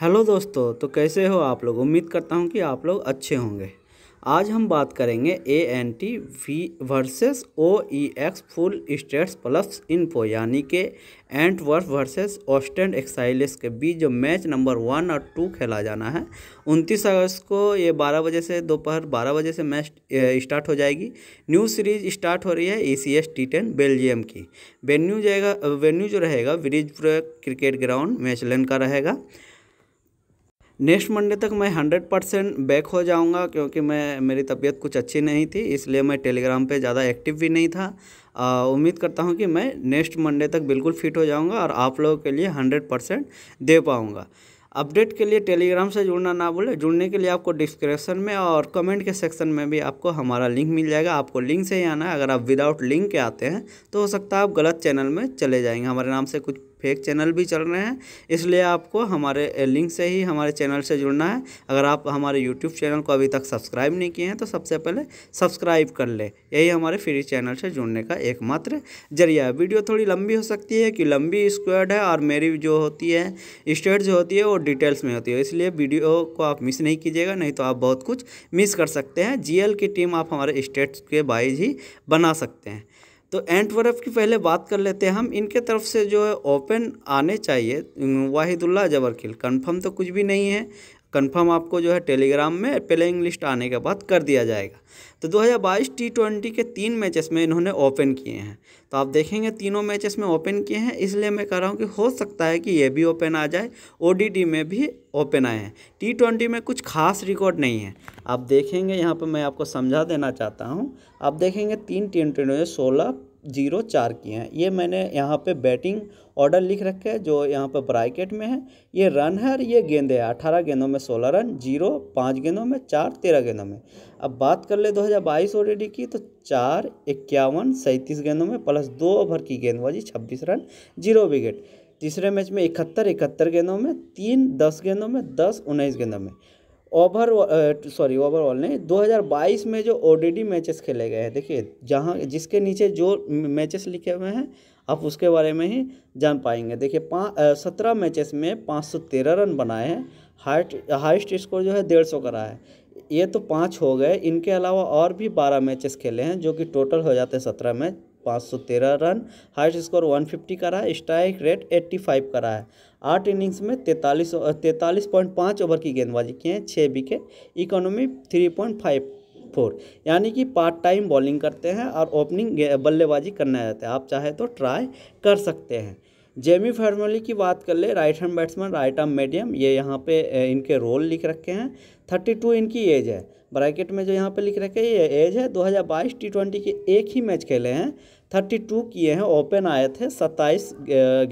hello दोस्तों तो कैसे हो आप लोग उम्मीद करता हूँ कि आप लोग अच्छे होंगे आज हम बात करेंगे A N T V versus O E X full stats plus info यानी कि एंट वर्फ वर्सेस ऑस्टेंड एक्साइलिस के बीच जो मैच नंबर वन और टू खेला जाना है उनतीस अगस्त को ये बारह बजे से दोपहर बारह बजे से मैच स्टार्ट हो जाएगी न्यू सीरीज स्टार्ट हो रही है E C S T ten Belgium की वेन्यू जाएगा वेन्यू जो रहेगा ब्रिज क्रिकेट ग्राउंड मैचलैंड का रहेगा नेक्स्ट मंडे तक मैं हंड्रेड परसेंट बैक हो जाऊंगा क्योंकि मैं मेरी तबीयत कुछ अच्छी नहीं थी इसलिए मैं टेलीग्राम पे ज़्यादा एक्टिव भी नहीं था उम्मीद करता हूँ कि मैं नेक्स्ट मंडे तक बिल्कुल फिट हो जाऊँगा और आप लोगों के लिए हंड्रेड परसेंट दे पाऊँगा अपडेट के लिए टेलीग्राम से जुड़ना ना भूलें जुड़ने के लिए आपको डिस्क्रिप्शन में और कमेंट के सेक्शन में भी आपको हमारा लिंक मिल जाएगा आपको लिंक से ही आना है अगर आप विदाउट लिंक के आते हैं तो हो सकता है आप गलत चैनल में चले जाएंगे हमारे नाम से कुछ फेक चैनल भी चल रहे हैं इसलिए आपको हमारे लिंक से ही हमारे चैनल से जुड़ना है अगर आप हमारे यूट्यूब चैनल को अभी तक सब्सक्राइब नहीं किए हैं तो सबसे पहले सब्सक्राइब कर ले यही हमारे फ्री चैनल से जुड़ने का एकमात्र जरिया है वीडियो थोड़ी लंबी हो सकती है कि लंबी स्क्वाड है और मेरी जो होती है स्टेट जो होती है वो डिटेल्स में होती है इसलिए वीडियो को आप मिस नहीं कीजिएगा नहीं तो आप बहुत कुछ मिस कर सकते हैं जीएल की टीम आप हमारे स्टेट्स के बाइज ही बना सकते हैं तो वर्फ की पहले बात कर लेते हैं हम इनके तरफ से जो है ओपन आने चाहिए वाहिदुल्ला जबरकिल कंफर्म तो कुछ भी नहीं है कंफर्म आपको जो है टेलीग्राम में प्लेइंग लिस्ट आने के बाद कर दिया जाएगा तो 2022 टी ट्वेंटी के तीन मैचेस में इन्होंने ओपन किए हैं तो आप देखेंगे तीनों मैचेस में ओपन किए हैं इसलिए मैं कह रहा हूँ कि हो सकता है कि ये भी ओपन आ जाए ओ में भी ओपन आए हैं टी ट्वेंटी में कुछ खास रिकॉर्ड नहीं है आप देखेंगे यहाँ पर मैं आपको समझा देना चाहता हूँ आप देखेंगे तीन टी ट्वेंटी सोलह जीरो चार किए हैं ये मैंने यहाँ पे बैटिंग ऑर्डर लिख रखे है जो यहाँ पे ब्राइकेट में है ये रन है और ये गेंदे है अठारह गेंदों में सोलह रन जीरो पाँच गेंदों में चार तेरह गेंदों में अब बात कर ले 2022 ओडीडी की तो चार इक्यावन सैंतीस गेंदों में प्लस दो ओवर की गेंदबाजी छब्बीस रन जीरो विकेट तीसरे मैच में इकहत्तर इकहत्तर गेंदों में तीन दस गेंदों में दस उन्नीस गेंदों में ओवर सॉरी ओवरऑल ने 2022 में जो ओडीडी मैचेस खेले गए हैं देखिए जहाँ जिसके नीचे जो मैचेस लिखे हुए हैं आप उसके बारे में ही जान पाएंगे देखिए पाँच सत्रह मैचेस में 513 रन बनाए हैं हाइट हाइस्ट स्कोर जो है डेढ़ सौ करा है ये तो पाँच हो गए इनके अलावा और भी बारह मैचेस खेले हैं जो कि टोटल हो जाते हैं सत्रह मैच पाँच सौ तेरह run highest score one fifty करा है स्ट्राइक रेट एट्टी फाइव करा है आठ इनिंग्स में तैंतालीस तैंतालीस पॉइंट पाँच ओवर की गेंदबाजी किए हैं छः wicket economy three point five four यानी कि पार्ट टाइम बॉलिंग करते हैं और ओपनिंग बल्लेबाजी करना चाहते हैं आप चाहे तो ट्राई कर सकते हैं जेमी फार्मली की बात कर ले right hand batsman right arm medium ये यहाँ पे इनके रोल लिख रखे हैं थर्टी टू इनकी एज है ब्रैकेट में जो यहाँ पे लिख रखे हैं ये एज है 2022 टी ट्वेंटी के एक ही मैच खेले हैं थर्टी टू किए हैं ओपन आए थे सत्ताईस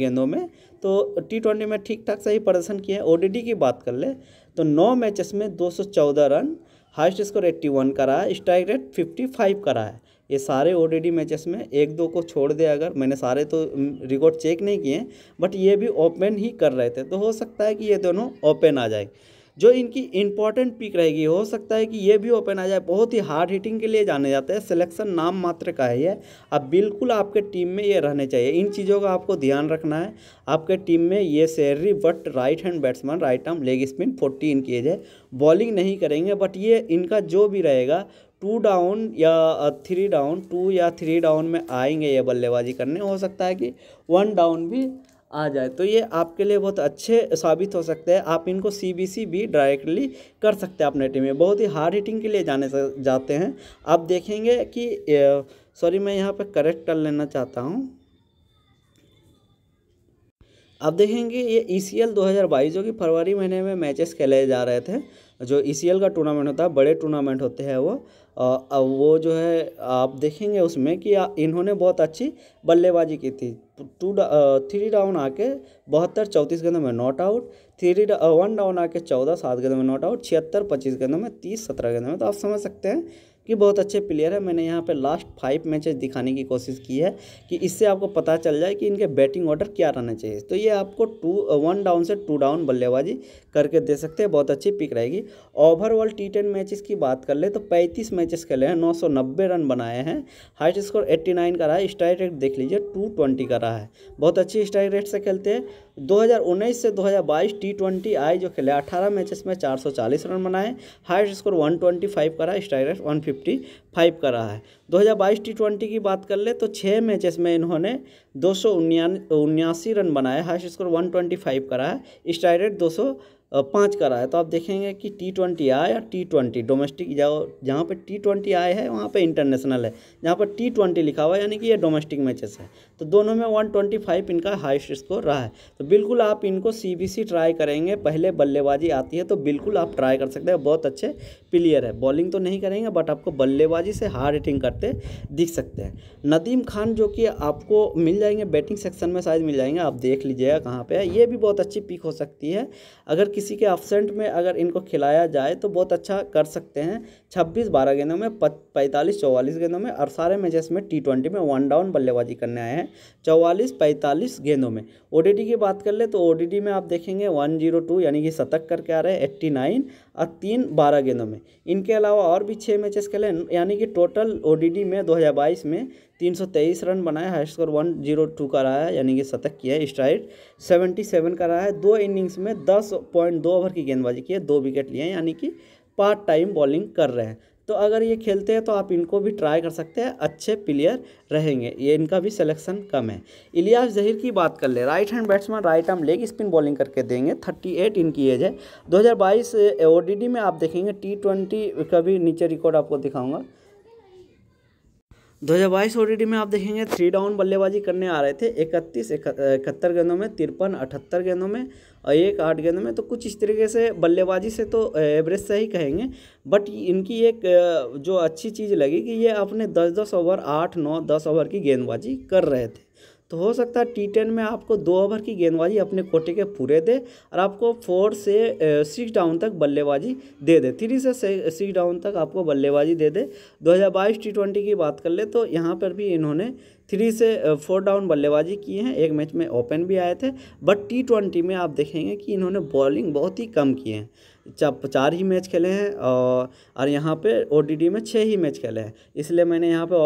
गेंदों में तो टी ट्वेंटी में ठीक ठाक सही प्रदर्शन किए हैं ओडीडी की बात कर ले तो नौ मैचेस में दो सौ चौदह run highest score eighty one का रहा है स्ट्राइक रेट फिफ्टी फाइव का रहा है ये सारे ओ मैचेस में एक दो को छोड़ दे अगर मैंने सारे तो रिकॉर्ड चेक नहीं किए बट ये भी ओपन ही कर रहे थे तो हो सकता है कि ये दोनों ओपन आ जाए जो इनकी इंपॉर्टेंट पिक रहेगी हो सकता है कि ये भी ओपन आ जाए बहुत ही हार्ड हिटिंग के लिए जाने जाते हैं सिलेक्शन नाम मात्र का है अब बिल्कुल आपके टीम में ये रहने चाहिए इन चीज़ों का आपको ध्यान रखना है आपके टीम में ये salary but right hand batsman right arm leg spin forty age है बॉलिंग नहीं करेंगे बट ये इनका जो भी रहेगा टू डाउन या थ्री डाउन टू या थ्री डाउन में आएंगे ये बल्लेबाजी करने हो सकता है कि वन डाउन भी आ जाए तो ये आपके लिए बहुत अच्छे साबित हो सकते हैं आप इनको सीबीसी भी डायरेक्टली कर सकते हैं अपने टीम में बहुत ही हार्ड हिटिंग के लिए जाने जाते हैं आप देखेंगे कि सॉरी मैं यहाँ पर करेक्ट कर लेना चाहता हूँ आप देखेंगे ये ई सी एल दो हज़ार बाईस जो कि फरवरी महीने में मैचेस खेले जा रहे थे जो ई सी एल का टूर्नामेंट होता है बड़े टूर्नामेंट होते हैं वो वो जो है आप देखेंगे उसमें कि इन्होंने बहुत अच्छी बल्लेबाजी की थी टू थ्री डाउन आके बहत्तर चौंतीस गेंदों में not out three one down आके चौदह सात गेंदों में नॉट आउट छिहत्तर पच्चीस गेंदों में तीस सत्रह गेंदों में तो आप समझ सकते हैं कि बहुत अच्छे प्लेयर है मैंने यहाँ पे लास्ट फाइव मैचेस दिखाने की कोशिश की है कि इससे आपको पता चल जाए कि इनके बैटिंग ऑर्डर क्या रहना चाहिए तो ये आपको टू वन डाउन से टू डाउन बल्लेबाजी करके दे सकते हैं बहुत अच्छी पिक रहेगी ओवरऑल टी टेन मैचेस की बात कर ले तो पैंतीस मैचेस खेले हैं नौ सौ नब्बे रन बनाए हैं हाइट स्कोर एट्टी नाइन का रहा है स्ट्राइक रेट देख लीजिए टू ट्वेंटी का रहा है बहुत अच्छी स्ट्राइक रेट से खेलते हैं 2019 से 2022 टी ट्वेंटी आई जो खेले 18 मैचेस में 440 रन बनाए हाइट स्कोर 125 का रहा है strike rate one fifty five का रहा है 2022 टी ट्वेंटी की बात कर ले तो छः मैचेस में इन्होंने दो सौ उन्यासी रन बनाए हाइस्ट स्कोर 125 का रहा है स्ट्राइक रेट दो सौ पाँच का रहा है तो आप देखेंगे कि टी ट्वेंटी आए या टी ट्वेंटी डोमेस्टिक जाओ जहाँ पर टी ट्वेंटी आए है वहाँ पर इंटरनेशनल है जहाँ पर टी ट्वेंटी लिखा हुआ है यानी कि ये डोमेस्टिक मैचेस है तो दोनों में 125 इनका हाइस्ट स्कोर रहा है तो बिल्कुल आप इनको सीबीसी ट्राई करेंगे पहले बल्लेबाजी आती है तो बिल्कुल आप ट्राई कर सकते हैं बहुत अच्छे प्लेयर है बॉलिंग तो नहीं करेंगे बट आपको बल्लेबाजी से हार्ड हिटिंग करते दिख सकते हैं नदीम खान जो कि आपको मिल जाएंगे बैटिंग सेक्शन में शायद मिल जाएंगे आप देख लीजिएगा कहाँ पर है ये भी बहुत अच्छी पिक हो सकती है अगर किसी के अपसेंट में अगर इनको खिलाया जाए तो बहुत अच्छा कर सकते हैं छब्बीस बारह गेंदों में पैंतालीस चौवालीस गेंदों में और सारे मैचेस में टी ट्वेंटी में वन डाउन बल्लेबाजी करने आए हैं हैं चौवालीस पैंतालीस गेंदों में ओ की बात कर ले तो ओ में आप देखेंगे वन जीरो टू यानी कि शतक करके आ रहे हैं एट्टी नाइन और तीन बारह गेंदों में इनके अलावा और भी छः मैचेस खेले यानी कि टोटल ओ में 2022 में 323 रन बनाया high score one zero two का रहा है यानी कि शतक किया है स्ट्राइड सेवेंटी सेवन का रहा है दो इनिंग्स में दस पॉइंट दो ओवर की गेंदबाजी की है दो विकेट लिए हैं यानी कि पार्ट टाइम बॉलिंग कर रहे हैं तो अगर ये खेलते हैं तो आप इनको भी ट्राई कर सकते हैं अच्छे प्लेयर रहेंगे ये इनका भी सिलेक्शन कम है इलियास जहीर की बात कर ले right hand batsman right arm leg spin bowling करके देंगे 38 इनकी एज है 2022 ओडीडी में आप देखेंगे टी ट्वेंटी का भी नीचे रिकॉर्ड आपको दिखाऊंगा दो हज़ार बाईस ओडीडी में आप देखेंगे थ्री डाउन बल्लेबाजी करने आ रहे थे इकतीस इकहत्तर गेंदों में तिरपन अठहत्तर गेंदों में एक आठ गेंद में तो कुछ इस तरीके से बल्लेबाजी से तो एवरेज से ही कहेंगे बट इनकी एक जो अच्छी चीज़ लगी कि ये अपने दस दस ओवर आठ नौ दस ओवर की गेंदबाजी कर रहे थे तो हो सकता है टी टेन में आपको दो ओवर की गेंदबाजी अपने कोटे के पूरे दे और आपको फोर से सिक्स डाउन तक बल्लेबाजी दे दे थ्री से सिक्स डाउन तक आपको बल्लेबाजी दे दे 2022 टी ट्वेंटी की बात कर ले तो यहाँ पर भी इन्होंने थ्री से फोर डाउन बल्लेबाजी किए हैं एक मैच में ओपन भी आए थे बट टी ट्वेंटी में आप देखेंगे कि इन्होंने बॉलिंग बहुत ही कम किए हैं चार ही मैच खेले हैं और और यहाँ पे ओ में छः ही मैच खेले हैं इसलिए मैंने यहाँ पे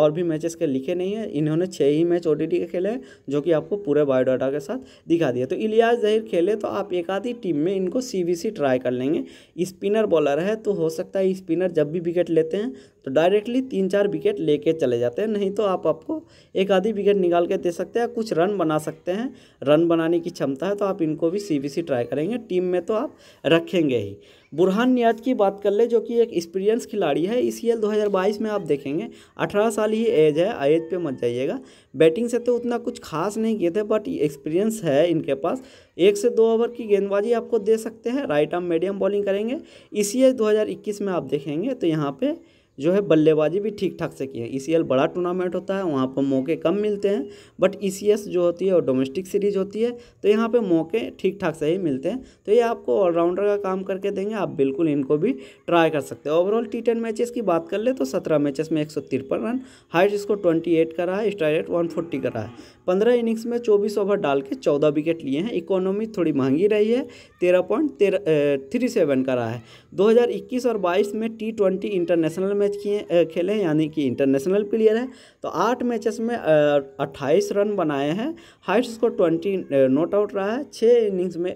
और भी मैचेस के लिखे नहीं हैं इन्होंने छः ही मैच ओ के खेले हैं जो कि आपको पूरे बायोडाटा के साथ दिखा दिया तो इलियास जहिर खेले तो आप एक आधी टीम में इनको सी ट्राई कर लेंगे स्पिनर बॉलर है तो हो सकता है स्पिनर जब भी विकेट लेते हैं तो डायरेक्टली तीन चार विकेट लेके चले जाते हैं नहीं तो आप आपको एक आधी विकेट निकाल के दे सकते हैं कुछ रन बना सकते हैं रन बनाने की क्षमता है तो आप इनको भी सीबीसी ट्राई करेंगे टीम में तो आप रखेंगे ही बुरहान नियाज की बात कर ले जो कि एक एक्सपीरियंस खिलाड़ी है ई e एल दो हज़ार बाईस में आप देखेंगे अठारह साल ही एज है एज पे मत जाइएगा बैटिंग से तो उतना कुछ खास नहीं किए थे बट एक्सपीरियंस है इनके पास एक से दो ओवर की गेंदबाजी आपको दे सकते हैं राइट आर्म मीडियम बॉलिंग करेंगे ई सी एल दो हज़ार इक्कीस में आप देखेंगे तो यहाँ पर जो है बल्लेबाजी भी ठीक ठाक से की है ई e बड़ा टूर्नामेंट होता है वहाँ पर मौके कम मिलते हैं बट ई e जो होती है और डोमेस्टिक सीरीज होती है तो यहाँ पर मौके ठीक ठाक से ही मिलते हैं तो ये आपको ऑलराउंडर का काम करके देंगे आप बिल्कुल इनको भी ट्राई कर सकते हैं ओवरऑल टी टेन मैचेस की बात कर ले तो सत्रह मैचेस में एक रन हाइट इसको ट्वेंटी एट का रहा है स्ट्राइक रेट वन फोर्टी का रहा है पंद्रह इनिंग्स में चौबीस ओवर डाल के चौदह विकेट लिए हैं इकोनॉमी थोड़ी महंगी रही है तेरह पॉइंट तेरह थ्री सेवन का रहा है दो हज़ार इक्कीस और बाईस में टी ट्वेंटी इंटरनेशनल में मैच किए खेले यानी कि इंटरनेशनल प्लेयर है तो आठ मैचेस में अट्ठाईस रन बनाए हैं height score twenty not out रहा है छः इनिंग्स में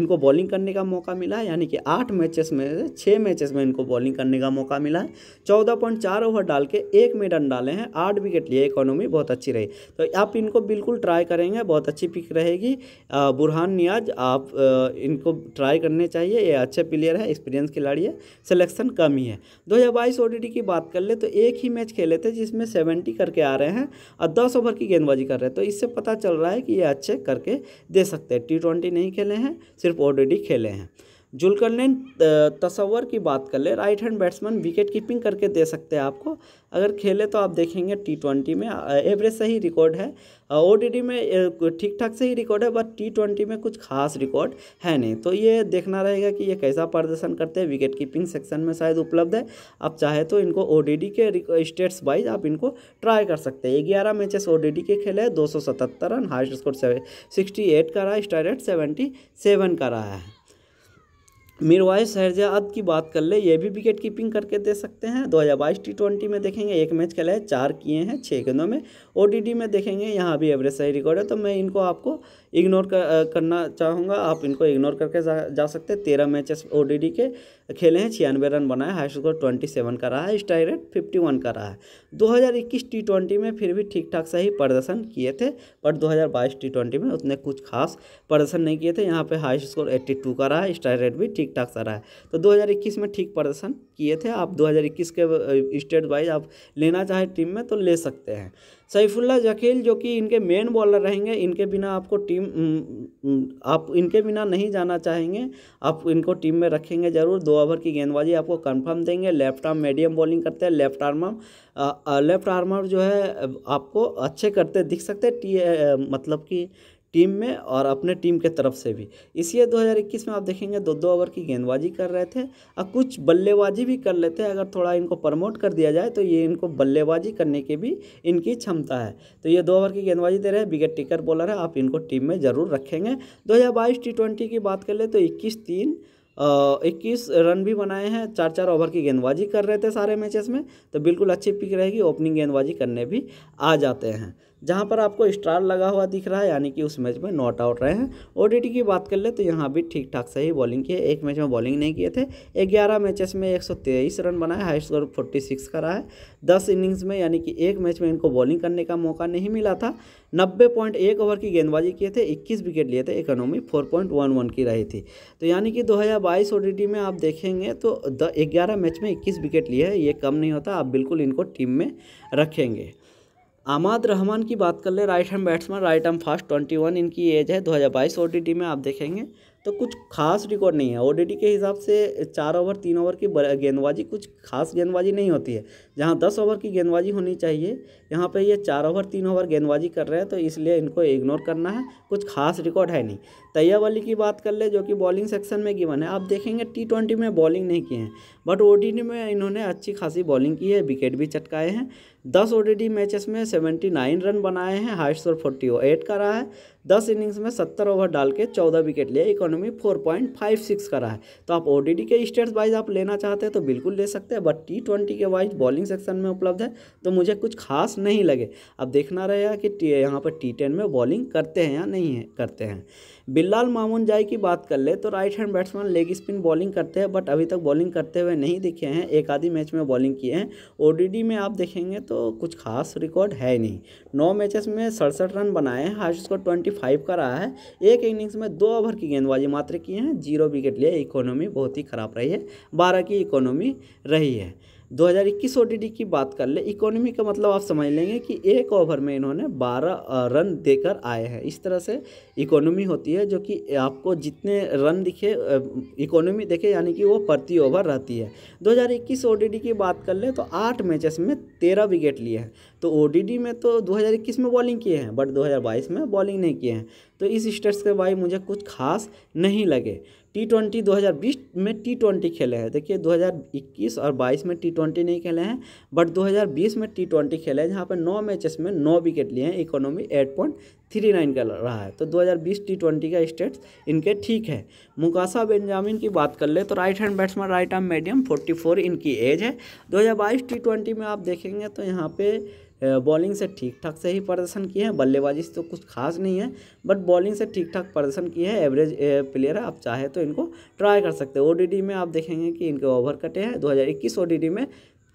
इनको बॉलिंग करने का मौका मिला है यानी कि आठ मैचेस में छः मैचेस में इनको बॉलिंग करने का मौका मिला है चौदह पॉइंट चार ओवर डाल के एक में रन डाले हैं आठ विकेट लिए इकोनॉमी बहुत अच्छी रही तो आप इनको बिल्कुल ट्राई करेंगे बहुत अच्छी पिक रहेगी बुरहान नियाज आप इनको ट्राई करने चाहिए ये अच्छे प्लेयर है एक्सपीरियंस खिलाड़ी है सिलेक्शन कम ही है दो बाईस ओ की बात कर ले तो एक ही मैच खेले थे जिसमें सेवेंटी करके आ रहे हैं और दस ओवर की गेंदबाजी कर रहे हैं तो इससे पता चल रहा है कि ये अच्छे करके दे सकते हैं टी ट्वेंटी नहीं खेले हैं सिर्फ ओ खेले हैं ने तस्वर की बात कर ले right hand batsman wicket keeping करके दे सकते हैं आपको अगर खेले तो आप देखेंगे टी ट्वेंटी में एवरेज से ही रिकॉर्ड है ओ में ठीक ठाक से ही रिकॉर्ड है बट टी ट्वेंटी में कुछ खास रिकॉर्ड है नहीं तो ये देखना रहेगा कि ये कैसा प्रदर्शन करते हैं विकेट कीपिंग सेक्शन में शायद उपलब्ध है आप चाहे तो इनको ओ के स्टेट्स वाइज आप इनको ट्राई कर सकते हैं ग्यारह मैचेस ओ के खेले दो सौ सतहत्तर run highest score sixty eight का रहा स्टार रेट सेवेंटी सेवन का रहा है मिरवाइज शहरजाद की बात कर ले ये भी विकेट कीपिंग करके दे सकते हैं 2022 टी ट्वेंटी में देखेंगे एक मैच खेला है चार किए हैं छः गेंदों में ओ में देखेंगे यहाँ भी एवरेज सही रिकॉर्ड है तो मैं इनको आपको इग्नोर कर, करना चाहूँगा आप इनको इग्नोर करके जा, जा सकते हैं तेरह मैचेस ओ के खेले हैं छियानवे रन बनाए हाई स्कोर ट्वेंटी सेवन का रहा है स्ट्राइक रेट फिफ्टी वन का रहा है दो हज़ार इक्कीस टी ट्वेंटी में फिर भी ठीक ठाक सही प्रदर्शन किए थे बट दो हज़ार बाईस टी ट्वेंटी में उतने कुछ खास प्रदर्शन नहीं किए थे यहाँ पर हाई स्कोर एट्टी टू का रहा है स्ट्राइक रेट भी ठीक ठाक सा रहा है तो दो हज़ार इक्कीस में ठीक प्रदर्शन किए थे आप दो हज़ार इक्कीस के स्टेट वाइज आप लेना चाहें टीम में तो ले सकते हैं सैफुल्ला जकील जो कि इनके मेन बॉलर रहेंगे इनके बिना आपको टीम आप इनके बिना नहीं जाना चाहेंगे आप इनको टीम में रखेंगे ज़रूर दो ओवर की गेंदबाजी आपको कंफर्म देंगे लेफ्ट आर्म मीडियम बॉलिंग करते हैं लेफ्ट आर्म लेफ्ट आर्मर जो है आपको अच्छे करते दिख सकते टी मतलब कि टीम में और अपने टीम के तरफ से भी दो हज़ार 2021 में आप देखेंगे दो दो ओवर की गेंदबाजी कर रहे थे और कुछ बल्लेबाजी भी कर लेते हैं अगर थोड़ा इनको प्रमोट कर दिया जाए तो ये इनको बल्लेबाजी करने की भी इनकी क्षमता है तो ये दो ओवर की गेंदबाजी दे रहे हैं विकेट टिकर बॉलर है आप इनको टीम में ज़रूर रखेंगे दो हज़ार की बात कर ले तो इक्कीस तीन इक्कीस रन भी बनाए हैं चार चार ओवर की गेंदबाजी कर रहे थे सारे मैचेस में तो बिल्कुल अच्छी पिक रहेगी ओपनिंग गेंदबाजी करने भी आ जाते हैं जहाँ पर आपको स्टार लगा हुआ दिख रहा है यानी कि उस मैच में नॉट आउट रहे हैं ओडीटी की बात कर ले तो यहाँ भी ठीक ठाक सही बॉलिंग की है एक मैच में बॉलिंग नहीं किए थे ग्यारह मैचेस में एक रन बनाए हाई स्कोर फोर्टी सिक्स का रहा है दस इनिंग्स में यानी कि एक मैच में इनको बॉलिंग करने का मौका नहीं मिला था नब्बे पॉइंट एक ओवर की गेंदबाजी किए थे इक्कीस विकेट लिए थे economy four point one one की रही थी तो यानी कि दो हज़ार बाईस ओडीटी में आप देखेंगे तो ग्यारह मैच में इक्कीस विकेट लिए है ये कम नहीं होता आप बिल्कुल इनको टीम में रखेंगे आमाद रहमान की बात कर ले right hand batsman right hand fast twenty one इनकी एज है दो हज़ार डी टी में आप देखेंगे तो कुछ खास रिकॉर्ड नहीं है टी के हिसाब से चार ओवर तीन ओवर की गेंदबाजी कुछ खास गेंदबाजी नहीं होती है जहाँ दस ओवर की गेंदबाजी होनी चाहिए यहाँ पे ये चार ओवर तीन ओवर गेंदबाजी कर रहे हैं तो इसलिए इनको इग्नोर करना है कुछ खास रिकॉर्ड है नहीं तैयब अली की बात कर ले जो कि बॉलिंग सेक्शन में गिवन है आप देखेंगे टी ट्वेंटी में बॉलिंग नहीं किए हैं बट ओ में इन्होंने अच्छी खासी बॉलिंग की है विकेट भी चटकाए हैं दस डी मैचेस में सेवेंटी नाइन रन बनाए हैं हाई स्कोर फोर्टी एट का रहा है दस इनिंग्स में सत्तर ओवर डाल के चौदह विकेट लिए economy four point five six का रहा है तो आप डी के स्टेट्स वाइज आप लेना चाहते हैं तो बिल्कुल ले सकते हैं बट टी ट्वेंटी के वाइज बॉलिंग सेक्शन में उपलब्ध है तो मुझे कुछ खास नहीं लगे अब देखना रहेगा कि यहाँ पर टी टेन में बॉलिंग करते हैं या नहीं है करते हैं बिल्लाल मामून जाय की बात कर ले तो right hand batsman leg spin bowling करते हैं बट अभी तक बॉलिंग करते हुए नहीं दिखे हैं एक आधी मैच में बॉलिंग किए हैं ओडीडी में आप देखेंगे तो कुछ खास रिकॉर्ड है नहीं नौ मैचेस में सड़सठ रन बनाए हैं हाई स्कोर ट्वेंटी फाइव का रहा है एक इनिंग्स में दो ओवर की गेंदबाजी मात्र किए हैं जीरो विकेट लिए इकोनॉमी बहुत ही खराब रही है बारह की इकोनॉमी रही है 2021 ओडीडी की बात कर ले इकोनॉमी का मतलब आप समझ लेंगे कि एक ओवर में इन्होंने 12 रन देकर आए हैं इस तरह से इकोनॉमी होती है जो कि आपको जितने रन दिखे इकोनॉमी देखे यानी कि वो प्रति ओवर रहती है 2021 ओडीडी की बात कर ले तो आठ मैचेस में तेरह विकेट लिए हैं तो ओडीडी में तो 2021 में बॉलिंग किए हैं बट 2022 में बॉलिंग नहीं किए हैं तो इस स्टेट्स के भाई मुझे कुछ खास नहीं लगे टी ट्वेंटी दो हज़ार बीस में टी ट्वेंटी खेले हैं देखिए दो हज़ार इक्कीस और बाईस में टी ट्वेंटी नहीं खेले हैं बट दो हज़ार बीस में टी ट्वेंटी खेले हैं जहाँ पर नौ मैचेस में नौ विकेट लिए हैं economy eight point three nine का रहा है तो 2020 टी ट्वेंटी का स्टेट्स इनके ठीक है मुकासा बेंजामिन की बात कर ले तो right hand batsman right arm medium 44 इनकी एज है दो टी ट्वेंटी में आप देखेंगे तो यहाँ पर बॉलिंग से ठीक ठाक से ही प्रदर्शन किए हैं बल्लेबाजी से तो कुछ खास नहीं है बट बॉलिंग से ठीक ठाक प्रदर्शन किए हैं एवरेज प्लेयर है आप चाहे तो इनको ट्राई कर सकते हैं ओडीडी में आप देखेंगे कि इनके ओवर कटे हैं 2021 हज़ार में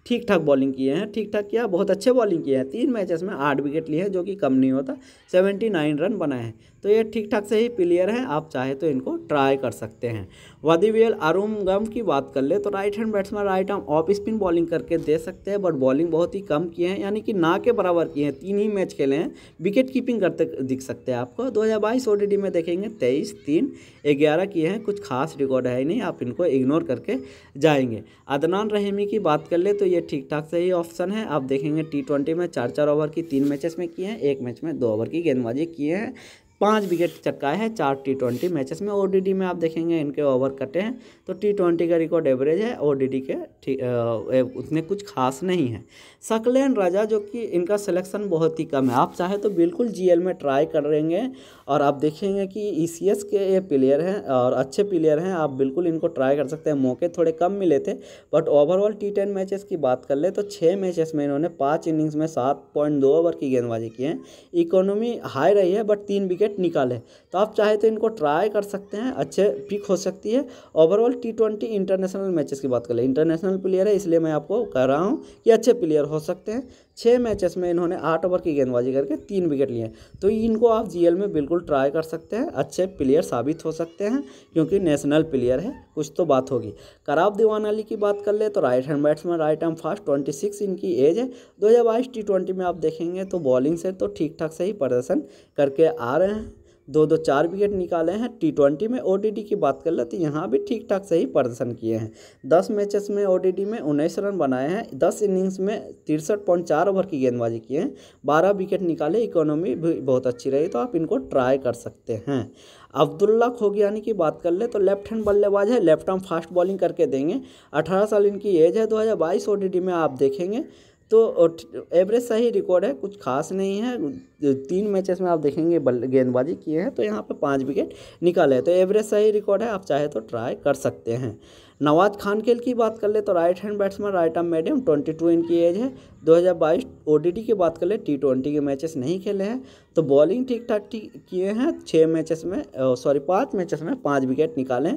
ठीक ठाक बॉलिंग किए हैं ठीक ठाक किया बहुत अच्छे बॉलिंग किए हैं तीन मैचेस में आठ विकेट लिए हैं जो कि कम नहीं होता सेवेंटी नाइन रन बनाए हैं तो ये ठीक ठाक से ही क्लियर है आप चाहे तो इनको ट्राई कर सकते हैं वादीवियल अरुम गम की बात कर ले तो right hand batsman right arm off spin bowling करके दे सकते हैं बट बॉलिंग बहुत ही कम किए हैं यानी कि ना के बराबर किए हैं तीन ही मैच खेले हैं विकेट कीपिंग करते दिख सकते हैं आपको दो हज़ार बाईस में देखेंगे तेईस तीन ग्यारह किए हैं कुछ खास रिकॉर्ड है ही नहीं आप इनको इग्नोर करके जाएंगे अदनान रहीमी की बात कर ले तो ये ठीक ठाक से ही ऑप्शन है आप देखेंगे टी ट्वेंटी में चार चार ओवर की तीन मैचेस में किए हैं एक मैच में दो ओवर की गेंदबाजी किए हैं पाँच विकेट चक्का है चार टी ट्वेंटी मैचेस में ओडीडी में आप देखेंगे इनके ओवर कटे हैं तो टी ट्वेंटी का रिकॉर्ड एवरेज है ओडीडी के ए, उतने कुछ खास नहीं है सकलेन राजा जो कि इनका सिलेक्शन बहुत ही कम है आप चाहे तो बिल्कुल जीएल में ट्राई करेंगे और आप देखेंगे कि ई e के ये प्लेयर हैं और अच्छे प्लेयर हैं आप बिल्कुल इनको ट्राई कर सकते हैं मौके थोड़े कम मिले थे but overall T ten matches की बात कर ले तो छः मैचेस में इन्होंने पाँच इनिंग्स में सात पॉइंट दो ओवर की गेंदबाजी की है इकोनॉमी हाई रही है बट तीन विकेट विकेट निकाले तो आप चाहे तो इनको ट्राई कर सकते हैं अच्छे पिक हो सकती है overall T twenty international matches की बात कर ले इंटरनेशनल प्लेयर है इसलिए मैं आपको कह रहा हूँ कि अच्छे प्लेयर हो सकते हैं छः मैचेस में इन्होंने आठ ओवर की गेंदबाजी करके तीन विकेट लिए तो इनको आप जीएल में बिल्कुल ट्राई कर सकते हैं अच्छे प्लेयर साबित हो सकते हैं क्योंकि नेशनल प्लेयर है कुछ तो बात होगी कराब दीवान अली की बात कर ले तो right hand batsman right hand fast twenty six इनकी एज है दो हज़ार बाईस टी ट्वेंटी में आप देखेंगे तो बॉलिंग से तो ठीक ठाक से ही प्रदर्शन करके आ रहे हैं दो दो चार विकेट निकाले हैं टी ट्वेंटी में ओ की बात कर ले तो यहाँ भी ठीक ठाक सही प्रदर्शन किए हैं दस मैचेस में ओ में उन्नीस रन बनाए हैं दस इनिंग्स में तिरसठ पॉइंट चार ओवर की गेंदबाजी किए हैं बारह विकेट निकाले इकोनॉमी भी बहुत अच्छी रही तो आप इनको ट्राई कर सकते हैं अब्दुल्ला खोगियानी की बात कर ले तो लेफ्ट हैंड बल्लेबाज है लेफ्ट आर्म फास्ट बॉलिंग करके देंगे अठारह साल इनकी एज है 2022 डी में आप देखेंगे तो एवरेज सही रिकॉर्ड है कुछ खास नहीं है तीन मैचेस में आप देखेंगे गेंदबाजी किए हैं तो यहाँ पे पाँच विकेट निकाले हैं तो एवरेज सही रिकॉर्ड है आप चाहे तो ट्राई कर सकते हैं नवाज खान खेल की बात कर ले तो right hand batsman right arm medium twenty two इनकी एज है दो हज़ार की बात कर ले टी ट्वेंटी के मैचेस नहीं खेले हैं तो बॉलिंग ठीक ठाक किए हैं छः मैचेस में सॉरी पाँच मैचेस में पाँच विकेट निकाले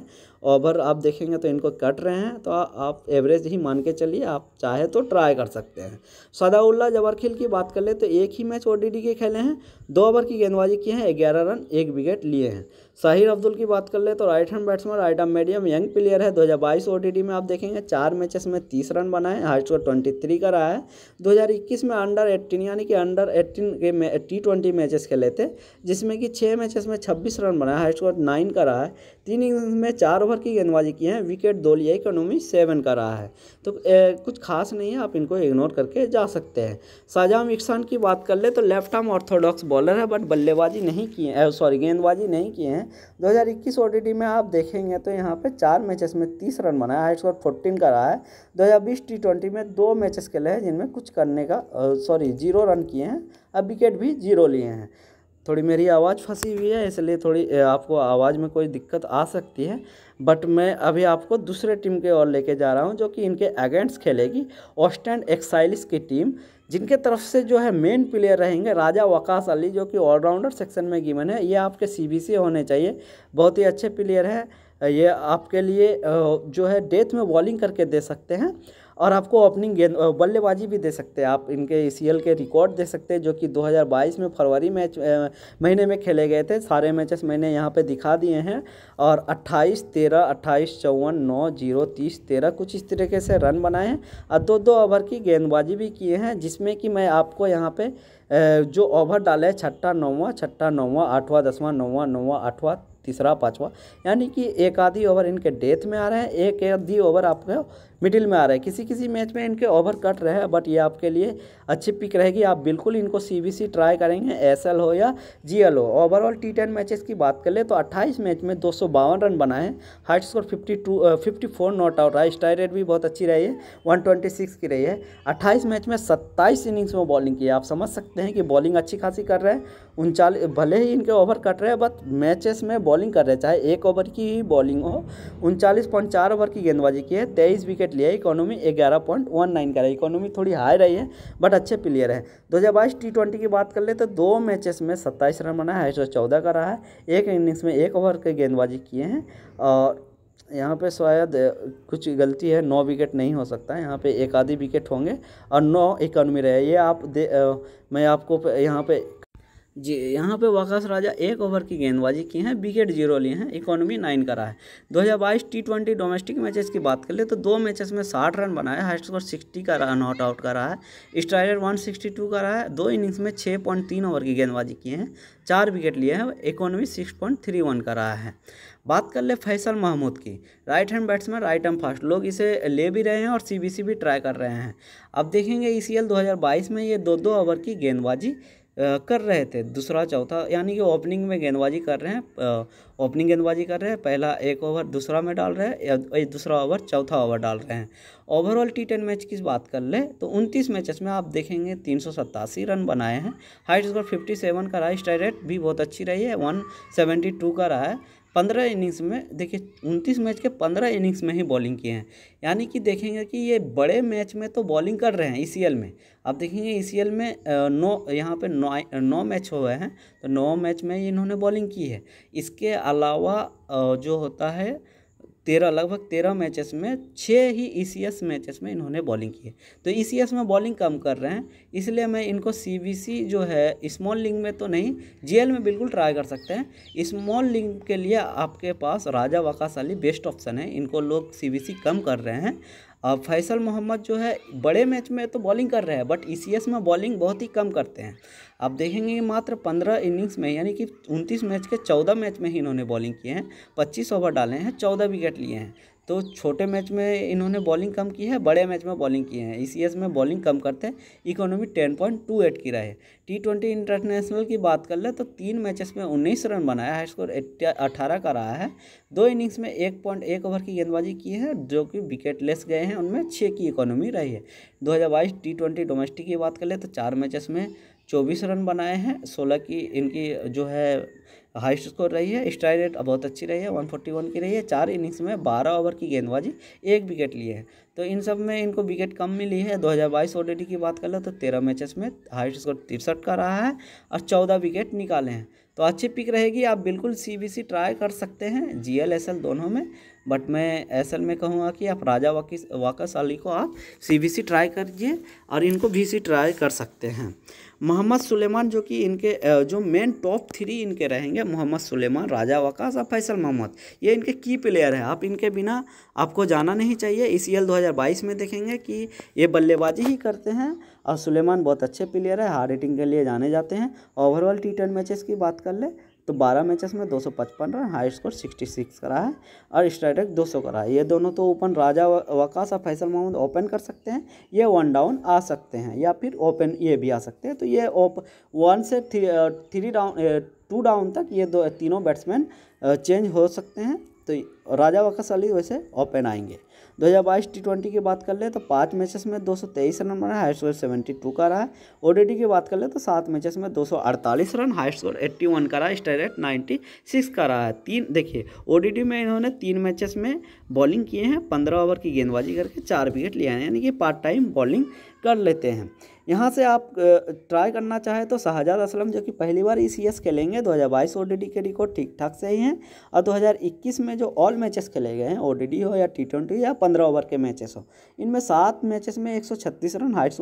ओवर आप देखेंगे तो इनको कट रहे हैं तो आ, आप एवरेज ही मान के चलिए आप चाहे तो ट्राई कर सकते हैं सदाउल्ला जबरखिल की बात कर ले तो एक ही मैच ओ के खेले हैं दो ओवर की गेंदबाजी किए हैं ग्यारह रन एक विकेट लिए हैं साहिर अब्दुल की बात कर ले तो right hand batsman right arm medium young player है 2022 हज़ार में आप देखेंगे चार मैचेस में तीस रन बनाए हाई स्कोर ट्वेंटी थ्री का रहा है 2021 में अंडर 18 यानी कि अंडर 18 के टी ट्वेंटी मैचेस खेले थे जिसमें कि छः मैचेस में 26 रन बनाया हाई स्कोर नाइन का रहा है तीन इनिंग्स में चार ओवर की गेंदबाजी की है विकेट दो लिया इकोनॉमी सेवन का रहा है तो ए, कुछ खास नहीं है आप इनको इग्नोर करके जा सकते हैं साजाम इकसान की बात कर ले तो लेफ्ट आर्म ऑर्थोडॉक्स बॉलर है बट बल्लेबाजी नहीं किए हैं सॉरी गेंदबाजी नहीं किए हैं दो हज़ार में आप देखेंगे तो यहाँ पर चार मैचेस में तीस रन बनाया हाई स्कोर फोर्टीन का रहा है दो हज़ार बीस टी ट्वेंटी में दो मैचेस खेले हैं जिनमें कुछ करने का सॉरी जीरो रन किए हैं अब विकेट भी जीरो लिए हैं थोड़ी मेरी आवाज़ फंसी हुई है इसलिए थोड़ी आपको आवाज़ में कोई दिक्कत आ सकती है बट मैं अभी आपको दूसरे टीम के ओर लेके जा रहा हूँ जो कि इनके अगेंस्ट खेलेगी ऑस्टैंड एक्साइलिस की टीम जिनके तरफ से जो है मेन प्लेयर रहेंगे राजा वकास अली जो कि ऑलराउंडर सेक्शन में गिवन है ये आपके सी होने चाहिए बहुत ही अच्छे प्लेयर हैं ये आपके लिए जो है डेथ में बॉलिंग करके दे सकते हैं और आपको ओपनिंग गेंद बल्लेबाजी भी दे सकते हैं आप इनके सी के रिकॉर्ड दे सकते हैं जो कि 2022 में फरवरी मैच महीने में खेले गए थे सारे मैचेस मैंने यहाँ पे दिखा दिए हैं और 28 तेरह अट्ठाईस चौवन नौ जीरो तीस तेरह कुछ इस तरीके से रन बनाए हैं और दो दो ओवर की गेंदबाजी भी किए हैं जिसमें कि मैं आपको यहाँ पर जो ओवर डाले हैं छठा नौवा छठा नौवा आठवा दसवा नौवा नौवा आठवा तीसरा पांचवा यानी कि एक आधी ओवर इनके डेथ में आ रहे हैं एक आधी ओवर आपको मिडिल में आ रहे हैं किसी किसी मैच में इनके ओवर कट रहे हैं बट ये आपके लिए अच्छी पिक रहेगी आप बिल्कुल इनको सी ट्राई करेंगे एस हो या जी हो ओवरऑल टी टेन मैचेस की बात कर ले तो अट्ठाईस मैच में दो रन बनाए हैं height score fifty two fifty four not out रहा है स्ट्राइक रेट भी बहुत अच्छी रही है वन ट्वेंटी सिक्स की रही है अट्ठाईस मैच में सत्ताईस इनिंग्स में बॉलिंग की आप समझ सकते हैं कि बॉलिंग अच्छी खासी कर रहे हैं उनचालीस भले ही इनके ओवर कट रहे हैं बट मैचेस में बॉलिंग कर रहे हैं चाहे एक ओवर की ही बॉलिंग हो उनचालीस पॉइंट चार ओवर की गेंदबाजी की है तेईस विकेट विकेट लिया इकोनॉमी ग्यारह पॉइंट वन नाइन का रहा इकोनॉमी थोड़ी हाई रही है बट अच्छे प्लेयर हैं दो हज़ार बाईस टी ट्वेंटी की बात कर ले तो दो मैचेस में सत्ताईस रन बनाया है सौ चौदह का रहा है एक इनिंग्स में एक ओवर के गेंदबाजी किए हैं और यहाँ पे शायद कुछ गलती है नौ विकेट नहीं हो सकता है यहाँ पे एक आधी विकेट होंगे और नौ इकोनॉमी रहे ये आप दे आ, मैं आपको यहाँ पे जी यहाँ पे वाकस राजा एक ओवर की गेंदबाजी की है विकेट जीरो लिए हैं इकोनॉमी नाइन करा है 2022 टी ट्वेंटी डोमेस्टिक मैचेस की बात कर ले तो दो मैचेस में साठ रन बनाया हाई स्कोर सिक्सटी का रहा नॉट आउट करा है स्ट्राइडर वन सिक्सटी टू करा है दो इनिंग्स में छः पॉइंट तीन ओवर की गेंदबाजी किए हैं चार विकेट लिए हैं economy six point three one रहा है बात कर ले फैसल महमूद की right hand batsman right hand fast लोग इसे ले भी रहे हैं और सी भी ट्राई कर रहे हैं अब देखेंगे e ई सी में ये दो दो ओवर की गेंदबाजी कर रहे थे दूसरा चौथा यानी कि ओपनिंग में गेंदबाजी कर रहे हैं ओपनिंग गेंदबाजी कर रहे हैं पहला एक ओवर दूसरा में डाल रहे हैं दूसरा ओवर चौथा ओवर डाल रहे हैं ओवरऑल टी टेन मैच की बात कर ले तो उनतीस मैचेस में आप देखेंगे तीन रन बनाए हैं हाइट स्कोर फिफ्टी सेवन का रहा है स्ट्राइक रेट भी बहुत अच्छी रही है वन सेवेंटी टू का रहा है पंद्रह इनिंग्स में देखिए उनतीस मैच के पंद्रह इनिंग्स में ही बॉलिंग किए हैं यानी कि देखेंगे कि ये बड़े मैच में तो बॉलिंग कर रहे हैं ई e में आप देखेंगे ई में नौ यहाँ पे नौ नौ मैच हुए हैं तो नौ मैच में इन्होंने बॉलिंग की है इसके अलावा जो होता है तेरह लगभग तेरह मैचेस में छः ही ई सी एस मैचेस में इन्होंने बॉलिंग की है तो ई सी एस में बॉलिंग कम कर रहे हैं इसलिए मैं इनको सी बी सी जो है स्मॉल लिंग में तो नहीं जी एल में बिल्कुल ट्राई कर सकते हैं स्मॉल लिंग के लिए आपके पास राजा वकास अली बेस्ट ऑप्शन है इनको लोग सी बी सी कम कर रहे हैं अब फैसल मोहम्मद जो है बड़े मैच में तो बॉलिंग कर रहे हैं बट ई e में बॉलिंग बहुत ही कम करते हैं अब देखेंगे मात्र पंद्रह इनिंग्स में यानी कि उनतीस मैच के चौदह मैच में ही इन्होंने बॉलिंग किए हैं पच्चीस ओवर डाले हैं चौदह विकेट लिए हैं तो छोटे मैच में इन्होंने बॉलिंग कम की है बड़े मैच में बॉलिंग किए हैं ई में बॉलिंग कम करते हैं economy ten point two eight की रहे टी ट्वेंटी इंटरनेशनल की बात कर ले तो तीन मैचेस में उन्नीस रन बनाया है स्कोर अठारह का रहा है दो इनिंग्स में एक पॉइंट एक ओवर की गेंदबाजी की है जो कि विकेट लेस गए हैं उनमें छः की इकोनॉमी रही है दो हज़ार बाईस टी ट्वेंटी डोमेस्टिक की बात कर ले तो चार मैचेस में चौबीस रन बनाए हैं सोलह की इनकी जो है हाइस्ट स्कोर रही है स्ट्राइक रेट बहुत अच्छी रही है वन फोर्टी वन की रही है चार इनिंग्स में बारह ओवर की गेंदबाजी एक विकेट लिए है तो इन सब में इनको विकेट कम मिली है दो हज़ार बाईस ओडीडी की बात कर लो तो तेरह मैचेस में हाइस्ट स्कोर तिरसठ का रहा है और चौदह विकेट निकाले हैं तो अच्छी पिक रहेगी आप बिल्कुल सी ट्राई कर सकते हैं जी दोनों में बट मैं असल में कहूँगा कि आप राजा वाकिस वाकस अली को आप सी ट्राई करिए और इनको भी ट्राई कर सकते हैं मोहम्मद सुलेमान जो कि इनके जो मेन टॉप थ्री इनके रहेंगे मोहम्मद सुलेमान राजा वकास और फैसल मोहम्मद ये इनके की प्लेयर हैं आप इनके बिना आपको जाना नहीं चाहिए ई सी एल दो हज़ार बाईस में देखेंगे कि ये बल्लेबाजी ही करते हैं और सुलेमान बहुत अच्छे प्लेयर है हार्ड हिटिंग के लिए जाने जाते हैं ओवरऑल टी टेन मैचेस की बात कर ले तो 12 मैचेस में 255 रन हाई स्कोर 66 करा है और दो 200 करा है ये दोनों तो ओपन राजा वकास और फैसल मोहम्मद ओपन कर सकते हैं ये वन डाउन आ सकते हैं या फिर ओपन ये भी आ सकते हैं तो ये ओप वन से three three down two down तक ये दो तीनों बैट्समैन चेंज हो सकते हैं तो राजा वकास अली वैसे ओपन आएंगे बाईस टी ट्वेंटी की बात कर ले तो पाँच मैचेस में तेईस रन बना हाई स्कोर टू का रहा है डी की बात कर ले तो सात मैचेस में अड़तालीस रन हाई स्कोर वन का रहा है स्ट्राइक सिक्स का रहा है तीन देखिए ओडीडी में इन्होंने तीन मैचेस में बॉलिंग किए हैं पंद्रह ओवर की गेंदबाजी करके चार विकेट लिया है यानी कि पार्ट टाइम बॉलिंग कर लेते हैं यहाँ से आप ट्राई करना चाहें तो शाहजाद असलम जो कि पहली बार ई खेलेंगे 2022 हज़ार के रिकॉर्ड ठीक ठाक से ही हैं और 2021 में जो ऑल मैचेस खेले गए हैं ओ हो या टी ट्वेंटी या पंद्रह ओवर के मैचेस हो इनमें सात मैचेस में 136 रन हाइट्स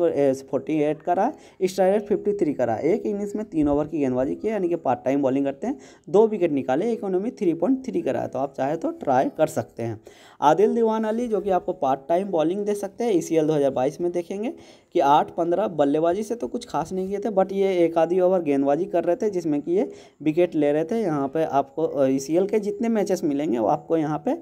फोर्टी एट का रहा स्ट्राइक रेट फिफ्टी थ्री का रहा एक इनिंग्स में तीन ओवर की गेंदबाजी की यानी कि पार्ट टाइम बॉलिंग करते हैं दो विकेट निकाले इकोनॉमी थ्री पॉइंट थ्री का तो आप चाहे तो ट्राई कर सकते हैं आदिल दीवान अली जो कि आपको पार्ट टाइम बॉलिंग दे सकते हैं ई सी में देखेंगे कि आठ पंद्रह बल्लेबाजी से तो कुछ खास नहीं किए थे बट ये एक आधी ओवर गेंदबाजी कर रहे थे जिसमें कि ये विकेट ले रहे थे यहाँ पे आपको ई के जितने मैचेस मिलेंगे वो आपको यहाँ पे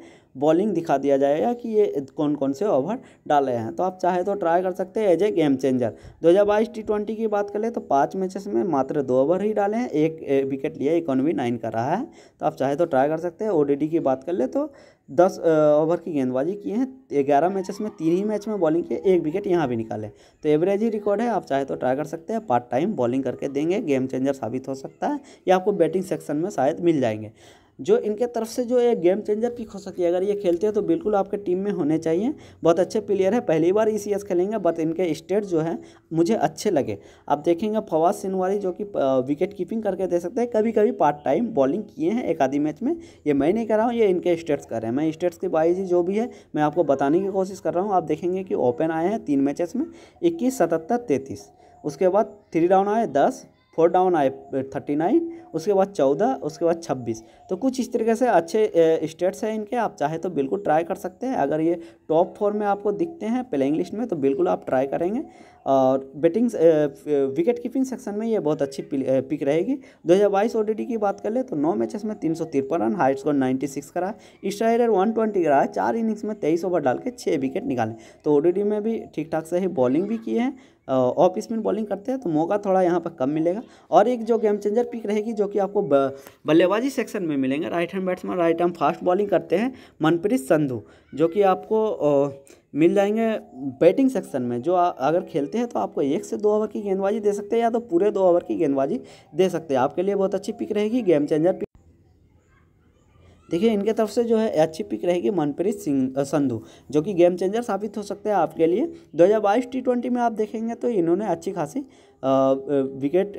बॉलिंग दिखा दिया जाएगा कि ये कौन कौन से ओवर डाले हैं तो आप चाहे तो ट्राई कर सकते हैं as a game changer 2022 T की बात करें तो पाँच मैचेस में मात्र दो ओवर ही डाले हैं एक विकेट लिया इकोनॉमी नाइन का रहा है तो आप चाहे तो ट्राई कर सकते हैं ओ की बात कर ले तो दस ओवर की गेंदबाजी किए हैं ग्यारह मैचेस में तीन ही मैच में बॉलिंग किए एक विकेट यहाँ भी निकाले तो एवरेज ही रिकॉर्ड है आप चाहे तो ट्राई कर सकते हैं पार्ट टाइम बॉलिंग करके देंगे गेम चेंजर साबित हो सकता है या आपको बैटिंग सेक्शन में शायद मिल जाएंगे जो इनके तरफ से जो एक गेम चेंजर पिक हो सकती है अगर ये खेलते हैं तो बिल्कुल आपके टीम में होने चाहिए बहुत अच्छे प्लेयर है पहली बार ई खेलेंगे बट इनके स्टेट जो है मुझे अच्छे लगे आप देखेंगे फवाद सिनवारी जो कि विकेट कीपिंग करके दे सकते हैं कभी कभी पार्ट टाइम बॉलिंग किए हैं एक आधी मैच में ये मैं नहीं कर रहा हूँ ये इनके स्टेट्स कर रहे हैं मैं स्टेट्स के बाइज जो भी है मैं आपको बताने की कोशिश कर रहा हूँ आप देखेंगे कि ओपन आए हैं तीन मैचेस में इक्कीस सतहत्तर तैंतीस उसके बाद थ्री डाउन आए दस फोर डाउन आए थर्टी नाइन उसके बाद चौदह उसके बाद छब्बीस तो कुछ इस तरीके से अच्छे स्टेट्स हैं इनके आप चाहे तो बिल्कुल ट्राई कर सकते हैं अगर ये टॉप फोर में आपको दिखते हैं प्लेइंग लिस्ट में तो बिल्कुल आप ट्राई करेंगे और बैटिंग विकेट कीपिंग सेक्शन में ये बहुत अच्छी पिक रहेगी दो हज़ार बाईस ओडीडी की बात कर ले तो नौ मैचेस में तीन सौ तिरपन run height score ninety six करा स्ट्राइडर वन ट्वेंटी करा चार इनिंग्स में तेईस ओवर डाल के छः विकेट निकालें तो डी में भी ठीक ठाक से ही बॉलिंग भी की है ऑफ स्पिन बॉलिंग करते हैं तो मौका थोड़ा यहाँ पर कम मिलेगा और एक जो गेम चेंजर पिक रहेगी जो कि आपको बल्लेबाजी सेक्शन में मिलेंगे right hand batsman right hand fast bowling करते हैं मनप्रीत संधू जो कि आपको मिल जाएंगे बैटिंग सेक्शन में जो आ, अगर खेलते हैं तो आपको एक से दो ओवर की गेंदबाजी दे सकते हैं या तो पूरे दो ओवर की गेंदबाजी दे सकते हैं आपके लिए बहुत अच्छी पिक रहेगी गेम चेंजर पिक देखिए इनके तरफ से जो है अच्छी पिक रहेगी मनप्रीत सिंह संधू जो कि गेम चेंजर साबित हो सकते हैं आपके लिए दो हज़ार बाईस टी ट्वेंटी में आप देखेंगे तो इन्होंने अच्छी खासी विकेट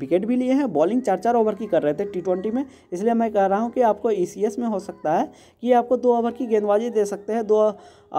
विकेट भी लिए हैं बॉलिंग चार चार ओवर की कर रहे थे टी ट्वेंटी में इसलिए मैं कह रहा हूँ कि आपको ई सी एस में हो सकता है कि आपको दो ओवर की गेंदबाजी दे सकते हैं दो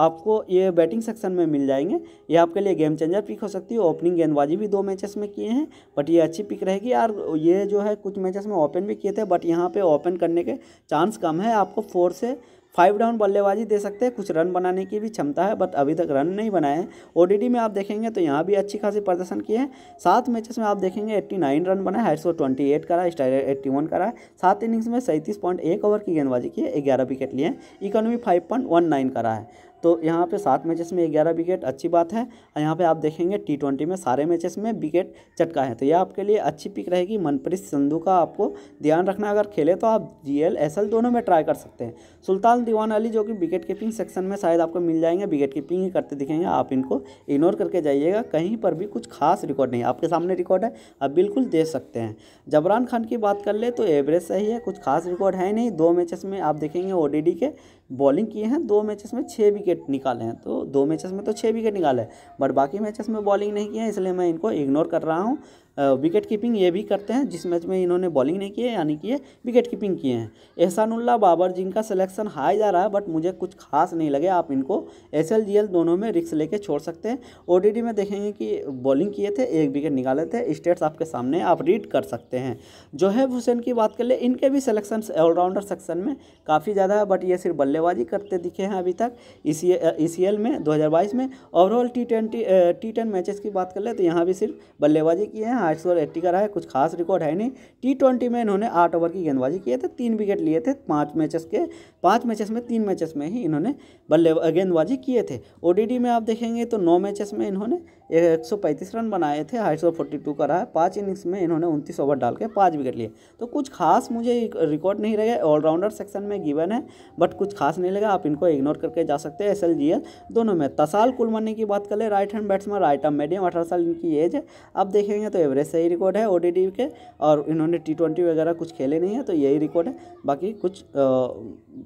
आपको ये बैटिंग सेक्शन में मिल जाएंगे ये आपके लिए गेम चेंजर पिक हो सकती है ओपनिंग गेंदबाजी भी दो मैचेस में किए हैं बट ये अच्छी पिक रहेगी यार ये जो है कुछ मैचेस में ओपन भी किए थे बट यहाँ पे ओपन करने के चांस कम है आपको फोर से फाइव डाउन बल्लेबाजी दे सकते हैं कुछ रन बनाने की भी क्षमता है बट अभी तक रन नहीं बनाए हैं ओडीडी में आप देखेंगे तो यहाँ भी अच्छी खासी प्रदर्शन किए हैं सात मैचेस में आप देखेंगे 89 रन बनाए है स्कोर ट्वेंटी एट करा स्टाइल एट्टी वन करा सात इनिंग्स में सैंतीस पॉइंट एक ओवर की गेंदबाजी की है ग्यारह विकेट लिए हैं economy five point one nine करा है तो यहाँ पे सात मैचेस में ग्यारह विकेट अच्छी बात है और यहाँ पे आप देखेंगे टी ट्वेंटी में सारे मैचेस में विकेट चटका है तो यह आपके लिए अच्छी पिक रहेगी मनप्रीत संधू का आपको ध्यान रखना अगर खेले तो आप जी एल एस एल दोनों में ट्राई कर सकते हैं सुल्तान दीवान अली जो कि विकेट कीपिंग सेक्शन में शायद आपको मिल जाएंगे विकेट कीपिंग ही करते दिखेंगे आप इनको इग्नोर करके जाइएगा कहीं पर भी कुछ खास रिकॉर्ड नहीं आपके सामने रिकॉर्ड है आप बिल्कुल दे सकते हैं जबरान खान की बात कर ले तो एवरेज सही है कुछ खास रिकॉर्ड है नहीं दो मैचेस में आप देखेंगे ओ के बॉलिंग किए हैं दो मैचेस में छः विकेट निकाले हैं तो दो मैचेस में तो छः विकेट निकाले हैं बट बाकी मैचेस में बॉलिंग नहीं किए हैं इसलिए मैं इनको इग्नोर कर रहा हूँ विकेट कीपिंग ये भी करते हैं जिस मैच में इन्होंने बॉलिंग नहीं की है यानी कि ये विकेट कीपिंग किए हैं एहसानुल्ला बाबर जिनका सिलेक्शन हाई जा रहा है बट मुझे कुछ खास नहीं लगे आप इनको एस दोनों में रिक्स लेके छोड़ सकते हैं ओ में देखेंगे कि बॉलिंग किए थे एक विकेट निकाले थे स्टेट्स आपके सामने आप रीड कर सकते हैं जोहेब हुसैन की बात कर ले इनके भी सिलेक्शन ऑलराउंडर सेक्शन में काफ़ी ज़्यादा है बट ये सिर्फ बल्लेबाजी करते दिखे हैं अभी तक ई सी e में दो में overall T twenty T ten matches की बात कर ले तो यहाँ भी सिर्फ बल्लेबाजी किए हैं आठ सौ का रहा है कुछ खास रिकॉर्ड है नहीं टी में इन्होंने आठ ओवर की गेंदबाजी किए थे तो तीन विकेट लिए थे पाँच मैचेस के पाँच मैचेस में तीन मैचेस में ही इन्होंने बल्ले गेंदबाजी किए थे ओ में आप देखेंगे तो नौ मैचेस में इन्होंने एक सौ पैंतीस रन बनाए थे हाई सौ फोर्टी टू करा है पाँच इनिंग्स में इन्होंने उनतीस ओवर डाल के पाँच विकेट लिए तो कुछ खास मुझे रिकॉर्ड नहीं लगे ऑलराउंडर सेक्शन में गिवन है बट कुछ खास नहीं लगा आप इनको इग्नोर करके जा सकते हैं एस एल जी एल दोनों में तसाल कुलमनी की बात कर ले right hand batsman right arm medium अठारह साल इनकी एज है आप देखेंगे तो एवरेज सही रिकॉर्ड है ओ के और इन्होंने टी ट्वेंटी वगैरह कुछ खेले नहीं है तो यही रिकॉर्ड है बाकी कुछ आ,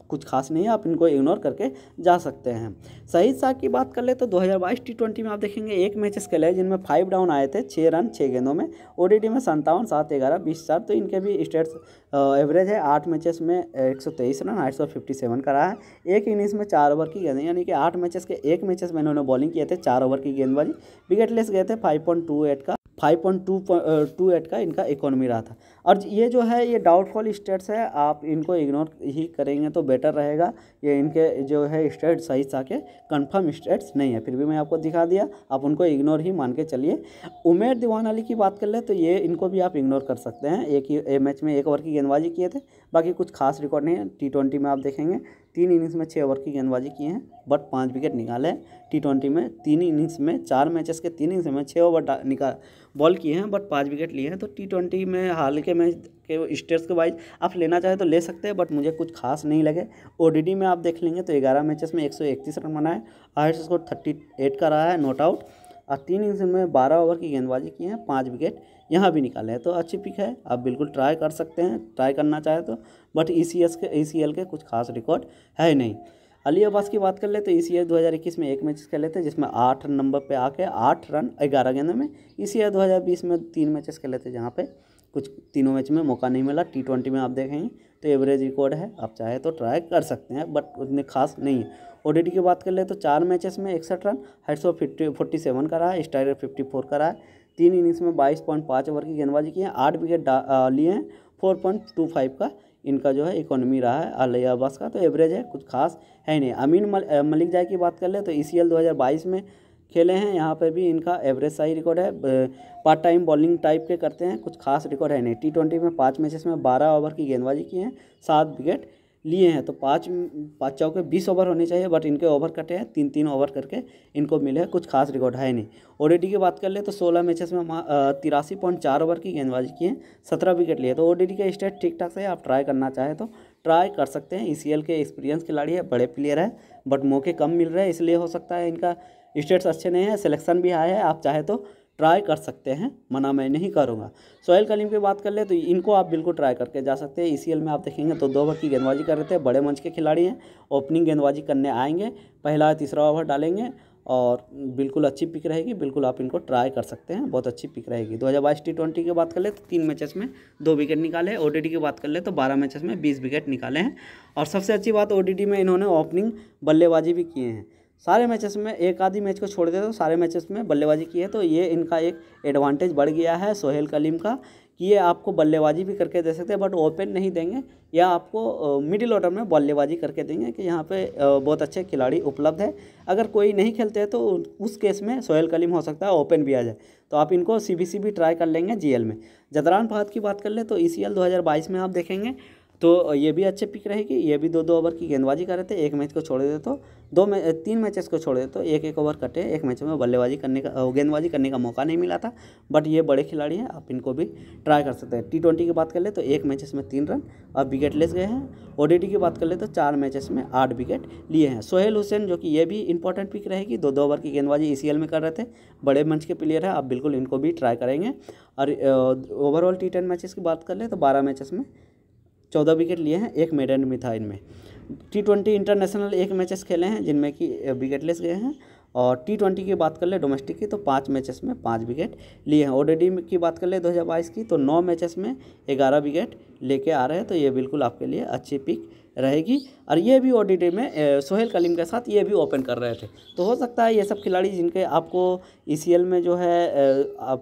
कुछ खास नहीं है आप इनको इग्नोर करके जा सकते हैं शहीद शाह की बात कर ले तो दो हज़ार बाईस टी ट्वेंटी में आप देखेंगे एक मैचेस खेले जिनमें फाइव डाउन आए थे छः रन छः गेंदों में ओ में संतावन सात ग्यारह बीस चार तो इनके भी स्टेट्स एवरेज है आठ मैचेस में एक सौ तेईस रन आठ सौ फिफ्टी सेवन करा है एक इनिंग्स में चार ओवर की गेंद यानी कि आठ मैचेस के एक मैचेस में इन्होंने बॉलिंग किए थे चार ओवर की गेंदबाजी विकेट लेस गए थे फाइव पॉइंट टू एट का five point two two eight का इनका इकोनॉमी रहा था और ये जो है ये डाउटफॉल स्टेट्स है आप इनको इग्नोर ही करेंगे तो बेटर रहेगा ये इनके जो है स्टेट सही सा के कन्फर्म स्टेट्स नहीं है फिर भी मैं आपको दिखा दिया आप उनको इग्नोर ही मान के चलिए उमेर दीवान अली की बात कर ले तो ये इनको भी आप इग्नोर कर सकते हैं एक ही मैच में एक ओवर की गेंदबाजी किए थे बाकी कुछ खास रिकॉर्ड नहीं है टी ट्वेंटी में आप देखेंगे तीन इनिंग्स में छः ओवर की गेंदबाजी किए हैं बट पाँच विकेट निकाले हैं टी ट्वेंटी में तीन इनिंग्स में चार मैचेस के तीन इनिंग्स में छः ओवर निकाल बॉल किए हैं बट पाँच विकेट लिए हैं तो टी ट्वेंटी में हाल के मैच के स्टेट्स के वाइज आप लेना चाहें तो ले सकते हैं बट मुझे कुछ खास नहीं लगे ओ में आप देख लेंगे तो ग्यारह मैचेस में एक सौ इकतीस रन बनाए हाइस्ट स्कोर थर्टी एट का रहा है नोट आउट और तीन इनिंग्स में बारह ओवर की गेंदबाजी की हैं पाँच विकेट यहाँ भी निकाले हैं तो अच्छी पिक है आप बिल्कुल ट्राई कर सकते हैं ट्राई करना चाहे तो बट ई e के ई e के कुछ खास रिकॉर्ड है नहीं अली अब्बास की बात कर ले तो दो ईयर इक्कीस में एक मैच खेले थे जिसमें आठ नंबर पे आके आठ रन ग्यारह गेंदों में दो ईयर 2020 में तीन मैचेस खेले थे जहाँ पे कुछ तीनों मैच में मौका नहीं मिला टी ट्वेंटी में आप देखेंगे तो एवरेज रिकॉर्ड है आप चाहे तो ट्राई कर सकते हैं बट उतने खास नहीं है ओ की बात कर ले तो चार मैचेस में इकसठ रन हाइट सौ फिफ्टी फोर्टी सेवन करा है स्टाइल फिफ्टी फोर करा है तीन इनिंग्स में बाईस पॉइंट पाँच ओवर की गेंदबाजी की है आठ विकेट लिए हैं फोर पॉइंट टू फाइव का इनका जो है इकोनॉमी रहा है अलिया अब्बास का तो एवरेज है कुछ खास है नहीं अमीन मल, मलिक जाय की बात कर ले तो ई सी एल दो हज़ार बाईस में खेले हैं यहाँ पे भी इनका एवरेज सही रिकॉर्ड है पार्ट टाइम बॉलिंग टाइप के करते हैं कुछ खास रिकॉर्ड है नहीं टी ट्वेंटी में पाँच मैचेस में बारह ओवर की गेंदबाजी की है सात विकेट लिए हैं तो पाँच पाँच चौके बीस ओवर होने चाहिए बट इनके ओवर कटे हैं तीन तीन ओवर करके इनको मिले हैं कुछ खास रिकॉर्ड है नहीं ओडीडी की बात कर ले तो सोलह मैचेस में तिरासी पॉइंट चार ओवर की गेंदबाजी की है सत्रह विकेट लिए तो ओडीडी का स्टेट ठीक ठाक से आप ट्राई करना चाहें तो ट्राई कर सकते हैं ई e के एक्सपीरियंस खिलाड़ी है बड़े प्लेयर है बट मौके कम मिल रहे हैं इसलिए हो सकता है इनका स्टेट्स अच्छे नहीं है सिलेक्शन भी हाई है आप चाहे तो ट्राई कर सकते हैं मना मैं नहीं करूँगा सोहेल कलीम की बात कर ले तो इनको आप बिल्कुल ट्राई करके जा सकते हैं ई e में आप देखेंगे तो दो ओवर की गेंदबाजी कर रहे थे बड़े मंच के खिलाड़ी हैं ओपनिंग गेंदबाजी करने आएंगे पहला तीसरा ओवर डालेंगे और बिल्कुल अच्छी पिक रहेगी बिल्कुल आप इनको ट्राई कर सकते हैं बहुत अच्छी पिक रहेगी दो हज़ार बाईस टी ट्वेंटी की बात कर ले तो तीन मैचेस में दो विकेट निकाले ओ डी की बात कर ले तो बारह मैचेस में बीस विकेट निकाले हैं और सबसे अच्छी बात ओ में इन्होंने ओपनिंग बल्लेबाजी भी किए हैं सारे मैचेस में एक आधी मैच को छोड़ देते तो सारे मैचेस में बल्लेबाजी की है तो ये इनका एक एडवांटेज बढ़ गया है सोहेल कलीम का कि ये आपको बल्लेबाजी भी करके दे सकते हैं बट ओपन नहीं देंगे या आपको मिडिल ऑर्डर में बल्लेबाजी करके देंगे कि यहाँ पे बहुत अच्छे खिलाड़ी उपलब्ध है अगर कोई नहीं खेलते हैं तो उस केस में सोहेल कलीम हो सकता है ओपन भी आ जाए तो आप इनको सी भी ट्राई कर लेंगे जी में जदरान फहद की बात कर ले तो e ई सी में आप देखेंगे तो ये भी अच्छे पिक रहेगी ये भी दो दो ओवर की गेंदबाजी कर रहे थे एक मैच को छोड़ देते तो दो मैच तीन मैचेस को छोड़ दे तो एक एक ओवर कटे एक मैच में बल्लेबाजी करने का गेंदबाजी करने का मौका नहीं मिला था बट ये बड़े खिलाड़ी हैं आप इनको भी ट्राई कर सकते हैं टी ट्वेंटी की बात कर ले तो एक मैचेस में तीन रन और विकेट लेस गए हैं ओ की बात कर ले तो चार मैचेस में आठ विकेट लिए हैं सोहेल हुसैन जो कि ये भी इंपॉर्टेंट पिक रहेगी दो दो ओवर की गेंदबाजी ई e में कर रहे थे बड़े मंच के प्लेयर हैं आप बिल्कुल इनको भी ट्राई करेंगे और ओवरऑल टी मैचेस की बात कर ले तो बारह मैचेस में चौदह विकेट लिए हैं एक मेडन भी था इनमें टी ट्वेंटी इंटरनेशनल एक मैचेस खेले हैं जिनमें कि विकेट लेस गए हैं और टी ट्वेंटी की बात कर ले डोमेस्टिक की तो पाँच मैचेस में पाँच विकेट लिए हैं ओडीडी की बात कर ले 2022 की तो नौ मैचेस में ग्यारह विकेट लेके आ रहे हैं तो ये बिल्कुल आपके लिए अच्छी पिक रहेगी और ये भी ओ में सोहेल कलीम के साथ ये भी ओपन कर रहे थे तो हो सकता है ये सब खिलाड़ी जिनके आपको ई e में जो है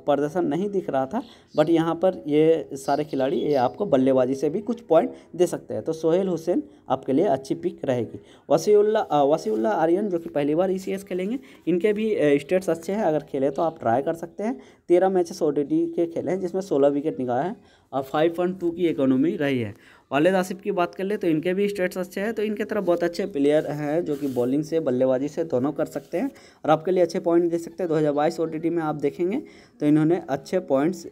प्रदर्शन नहीं दिख रहा था बट यहाँ पर ये सारे खिलाड़ी ये आपको बल्लेबाजी से भी कुछ पॉइंट दे सकते हैं तो सोहेल हुसैन आपके लिए अच्छी पिक रहेगी वसीउल्ला वसीउल्ला आर्यन जो कि पहली बार ई e खेलेंगे इनके भी स्टेट्स अच्छे हैं अगर खेले तो आप ट्राई कर सकते हैं तेरह मैचेस ओ के खेले हैं जिसमें सोलह विकेट निकाला है और फाइव पॉइंट टू की इकोनॉमी रही है वालद आसिफ की बात कर ले तो इनके भी स्टेट्स अच्छे हैं तो इनके तरफ बहुत अच्छे प्लेयर हैं जो कि बॉलिंग से बल्लेबाजी से दोनों कर सकते हैं और आपके लिए अच्छे पॉइंट दे सकते हैं दो हज़ार में आप देखेंगे तो इन्होंने अच्छे पॉइंट्स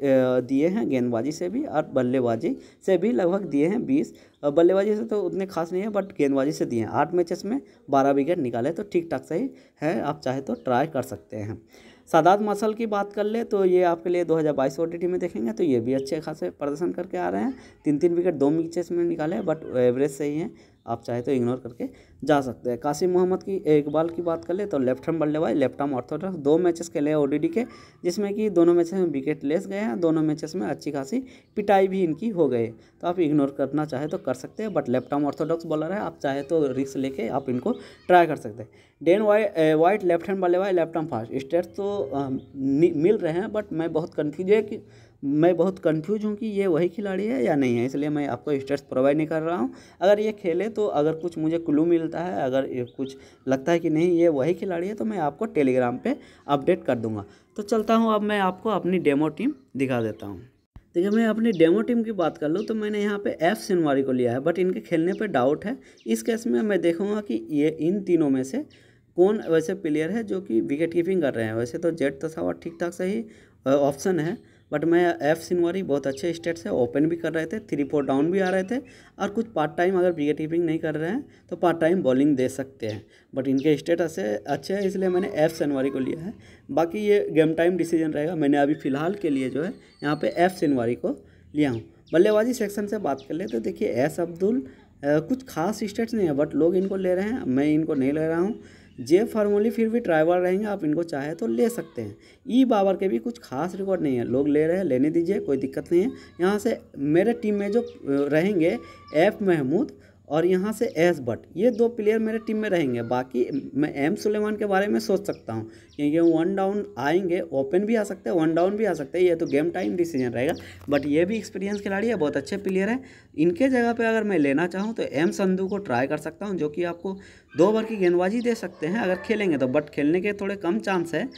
दिए हैं गेंदबाजी से भी और बल्लेबाजी से भी लगभग दिए हैं बीस बल्लेबाजी से तो उतने खास नहीं है बट गेंदबाजी से दिए हैं आठ मैचेस में बारह विकेट निकाले तो ठीक ठाक सही है आप चाहे तो ट्राई कर सकते हैं सादात मसल की बात कर ले तो ये आपके लिए 2022 ओडीटी में देखेंगे तो ये भी अच्छे खासे प्रदर्शन करके आ रहे हैं तीन तीन विकेट दो मैचेस में निकाले बट एवरेज सही है आप चाहे तो इग्नोर करके जा सकते हैं कासिम मोहम्मद की इकबाल की बात कर ले तो लेफ्ट हम बल्लेबाज लेफ्ट आर्म ऑर्थोडॉक्स दो मैचेस खेले ओडीडी के जिसमें कि दोनों मैचेस में विकेट लेस गए हैं दोनों मैचेस में अच्छी खासी पिटाई भी इनकी हो गई तो आप इग्नोर करना चाहे तो कर सकते हैं but left arm orthodox bowler है आप चाहे तो रिस्क लेके आप इनको ट्राई कर सकते हैं then white white left hand बल्लेबाज लेफ्ट आर्म फास्ट स्टेट्स तो मिल रहे हैं बट मैं बहुत कन्फ्यूज है कि मैं बहुत कन्फ्यूज हूँ कि ये वही खिलाड़ी है या नहीं है इसलिए मैं आपको स्टेट्स प्रोवाइड नहीं कर रहा हूँ अगर ये खेले तो अगर कुछ मुझे क्लू मिलता है अगर कुछ लगता है कि नहीं ये वही खिलाड़ी है तो मैं आपको टेलीग्राम पर अपडेट कर दूँगा तो चलता हूँ अब मैं आपको अपनी डेमो टीम दिखा देता हूँ देखिए मैं अपनी डेमो टीम की बात कर लूँ तो मैंने यहाँ पे एफ सिनवारी को लिया है बट इनके खेलने पे डाउट है इस केस में मैं देखूँगा कि ये इन तीनों में से कौन वैसे प्लेयर है जो कि विकेट कीपिंग कर रहे हैं वैसे तो जेट तसावा ठीक ठाक सही ऑप्शन है बट मैं एफ सिनवारी बहुत अच्छे स्टेट से ओपन भी कर रहे थे थ्री फोर डाउन भी आ रहे थे और कुछ पार्ट टाइम अगर विकेट कीपिंग नहीं कर रहे हैं तो पार्ट टाइम बॉलिंग दे सकते हैं बट इनके स्टेट अच्छे अच्छे हैं इसलिए मैंने एफ सिनवारी को लिया है बाकी ये गेम टाइम डिसीजन रहेगा मैंने अभी फ़िलहाल के लिए जो है यहाँ पर एफ सिनवारी को लिया हूँ बल्लेबाजी सेक्शन से बात कर ले तो देखिए एस अब्दुल कुछ खास स्टेट्स नहीं है बट लोग इनको ले रहे हैं मैं इनको नहीं ले रहा हूँ जे फार्मूली फिर भी ट्राइवल रहेंगे आप इनको चाहे तो ले सकते हैं ई बाबर के भी कुछ खास रिकॉर्ड नहीं है लोग ले रहे हैं लेने दीजिए कोई दिक्कत नहीं है यहाँ से मेरे टीम में जो रहेंगे एफ महमूद और यहाँ से एस बट ये दो प्लेयर मेरे टीम में रहेंगे बाकी मैं एम सुलेमान के बारे में सोच सकता हूँ क्योंकि वन डाउन आएंगे ओपन भी आ सकते हैं वन डाउन भी आ सकते हैं ये तो गेम टाइम डिसीजन रहेगा बट ये भी एक्सपीरियंस खिलाड़ी है बहुत अच्छे प्लेयर हैं इनके जगह पर अगर मैं लेना चाहूँ तो एम संधु को ट्राई कर सकता हूँ जो कि आपको दो ओवर की गेंदबाजी दे सकते हैं अगर खेलेंगे तो बट खेलने के थोड़े कम चांस है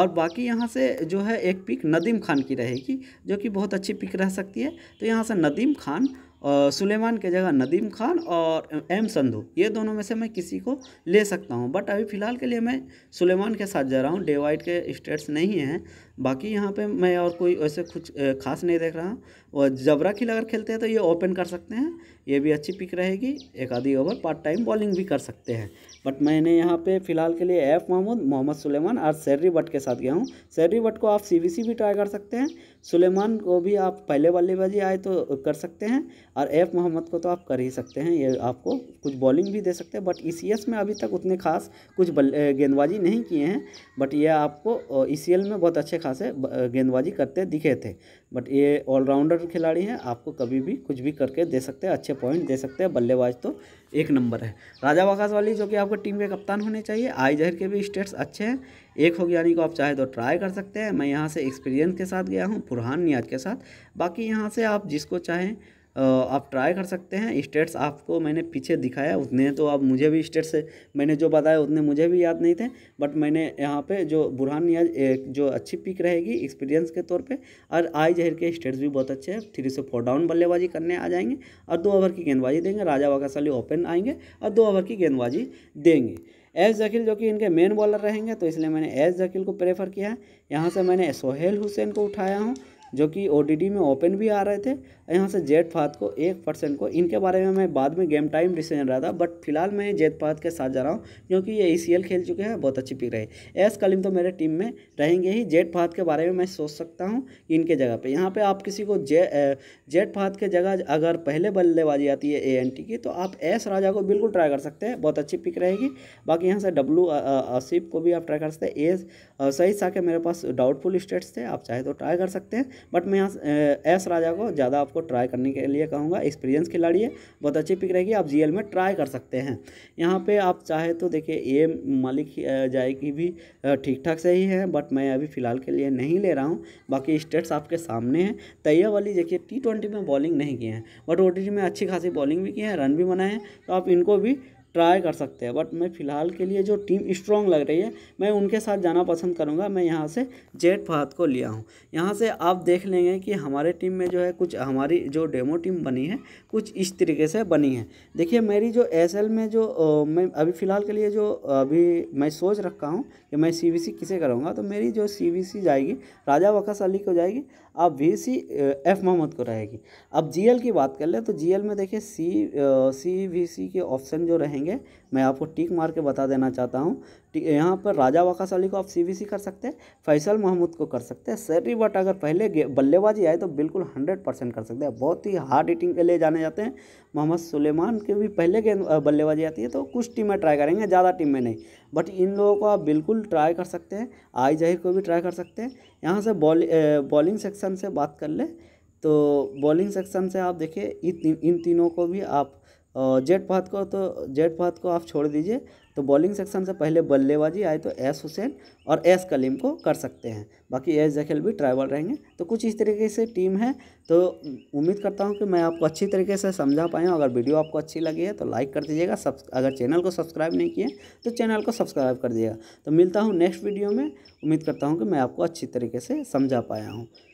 और बाकी यहाँ से जो है एक पिक नदीम खान की रहेगी जो कि बहुत अच्छी पिक रह सकती है तो यहाँ से नदीम खान सुलेमान के जगह नदीम खान और एम संधु ये दोनों में से मैं किसी को ले सकता हूँ बट अभी फ़िलहाल के लिए मैं सुलेमान के साथ जा रहा हूँ डेवाइट के स्टेट्स नहीं हैं बाकी यहाँ पे मैं और कोई ऐसे कुछ खास नहीं देख रहा और जबरा खिल अगर खेलते हैं तो ये ओपन कर सकते हैं ये भी अच्छी पिक रहेगी एक आधी ओवर पार्ट टाइम बॉलिंग भी कर सकते हैं बट मैंने यहाँ पे फ़िलहाल के लिए एफ़ महमूद मोहम्मद सुलेमान और सैर्री भट्ट के साथ गया हूँ सैर्री भट्ट को आप सी भी ट्राई कर सकते हैं सुलेमान को भी आप पहले बल्लेबाजी आए तो कर सकते हैं और एफ़ मोहम्मद को तो आप कर ही सकते हैं ये आपको कुछ बॉलिंग भी दे सकते हैं बट ई e में अभी तक उतने खास कुछ गेंदबाजी नहीं किए हैं बट ये आपको ई e में बहुत अच्छे खासे गेंदबाजी करते दिखे थे बट ये ऑलराउंडर खिलाड़ी हैं आपको कभी भी कुछ भी करके दे सकते हैं अच्छे पॉइंट दे सकते हैं बल्लेबाज तो एक नंबर है राजा वकास वाली जो कि आपको टीम के कप्तान होने चाहिए आई जहर के भी स्टेट्स अच्छे हैं एक हो गया को आप चाहे तो ट्राई कर सकते हैं मैं यहाँ से एक्सपीरियंस के साथ गया हूँ फुरहान नियाज के साथ बाकी यहाँ से आप जिसको चाहें आप ट्राई कर सकते हैं स्टेट्स आपको मैंने पीछे दिखाया उतने तो आप मुझे भी स्टेट्स मैंने जो बताया उतने मुझे भी याद नहीं थे बट मैंने यहाँ पे जो बुरहान नियाज एक जो अच्छी पिक रहेगी एक्सपीरियंस के तौर पे और आई जहर के स्टेट्स भी बहुत अच्छे हैं थ्री से फोर डाउन बल्लेबाजी करने आ जाएंगे और दो ओवर की गेंदबाजी देंगे राजा वाकास ओपन आएंगे और दो ओवर की गेंदबाजी देंगे एस जकील जो कि इनके मेन बॉलर रहेंगे तो इसलिए मैंने एस जकील को प्रेफर किया है यहाँ से मैंने सोहेल हुसैन को उठाया हूँ जो कि ओ में ओपन भी आ रहे थे यहाँ से जेट फात को एक परसेंट को इनके बारे में मैं बाद में गेम टाइम डिसीजन रहा था बट फिलहाल मैं जेट फात के साथ जा रहा हूँ क्योंकि ये ई e खेल चुके हैं बहुत अच्छी पिक रही एस कलीम तो मेरे टीम में रहेंगे ही जेट फात के बारे में मैं सोच सकता हूँ इनके जगह पर यहाँ पर आप किसी को जे जेट फात के जगह अगर पहले बल्लेबाजी आती है ए की तो आप एस राजा को बिल्कुल ट्राई कर सकते हैं बहुत अच्छी पिक रहेगी बाकी यहाँ से डब्लू आसिफ को भी आप ट्राई कर सकते हैं ए सही साके मेरे पास डाउटफुल स्टेट्स थे आप चाहे तो ट्राई कर सकते हैं बट मैं यहाँ एस राजा को ज़्यादा आपको ट्राई करने के लिए कहूँगा एक्सपीरियंस खिलाड़ी है बहुत अच्छी पिक रहेगी आप जी में ट्राई कर सकते हैं यहाँ पर आप चाहे तो देखिए ए मालिक जाए की भी ठीक ठाक सही है बट मैं अभी फ़िलहाल के लिए नहीं ले रहा हूँ बाकी स्टेट्स आपके सामने हैं तैयार वाली देखिए टी में बॉलिंग नहीं किए हैं बट ओ में अच्छी खासी बॉलिंग भी की है रन भी बनाए हैं तो आप इनको भी ट्राई कर सकते हैं बट मैं फ़िलहाल के लिए जो टीम स्ट्रॉन्ग लग रही है मैं उनके साथ जाना पसंद करूँगा मैं यहाँ से जेट फहद को लिया हूँ यहाँ से आप देख लेंगे कि हमारे टीम में जो है कुछ हमारी जो डेमो टीम बनी है कुछ इस तरीके से बनी है देखिए मेरी जो एस में जो ओ, मैं अभी फ़िलहाल के लिए जो अभी मैं सोच रखा हूँ कि मैं सी किसे करूँगा तो मेरी जो सी जाएगी राजा वक़स अली को जाएगी अब वी सी एफ़ मोहम्मद को रहेगी अब जी की बात कर ले तो जी में देखिए सी सी सी के ऑप्शन जो रहेंगे करेंगे मैं आपको टिक मार के बता देना चाहता हूँ यहाँ पर राजा वकाश अली को आप सीबीसी कर सकते हैं फैसल महमूद को कर सकते हैं सैरी बट अगर पहले बल्लेबाजी आए तो बिल्कुल हंड्रेड परसेंट कर सकते हैं बहुत ही हार्ड हिटिंग के लिए जाने जाते हैं मोहम्मद सुलेमान के भी पहले गेंद बल्लेबाजी आती है तो कुछ टीम में ट्राई करेंगे ज़्यादा टीम में नहीं बट इन लोगों को आप बिल्कुल ट्राई कर सकते हैं आई जहिर को भी ट्राई कर सकते हैं यहाँ से बॉलिंग सेक्शन से बात कर ले तो बॉलिंग सेक्शन से आप देखिए इन तीनों को भी आप जेट पाथ को तो जेट पाथ को आप छोड़ दीजिए तो बॉलिंग सेक्शन से पहले बल्लेबाजी आए तो एस हुसैन और एस कलीम को कर सकते हैं बाकी एस जखेल भी ट्रैवल रहेंगे तो कुछ इस तरीके से टीम है तो उम्मीद करता हूँ कि मैं आपको अच्छी तरीके से समझा पाया हूँ अगर वीडियो आपको अच्छी लगी है तो लाइक कर दीजिएगा सब अगर चैनल को सब्सक्राइब नहीं किए तो चैनल को सब्सक्राइब कर दीजिएगा तो मिलता हूँ नेक्स्ट वीडियो में उम्मीद करता हूँ कि मैं आपको अच्छी तरीके से समझा पाया हूँ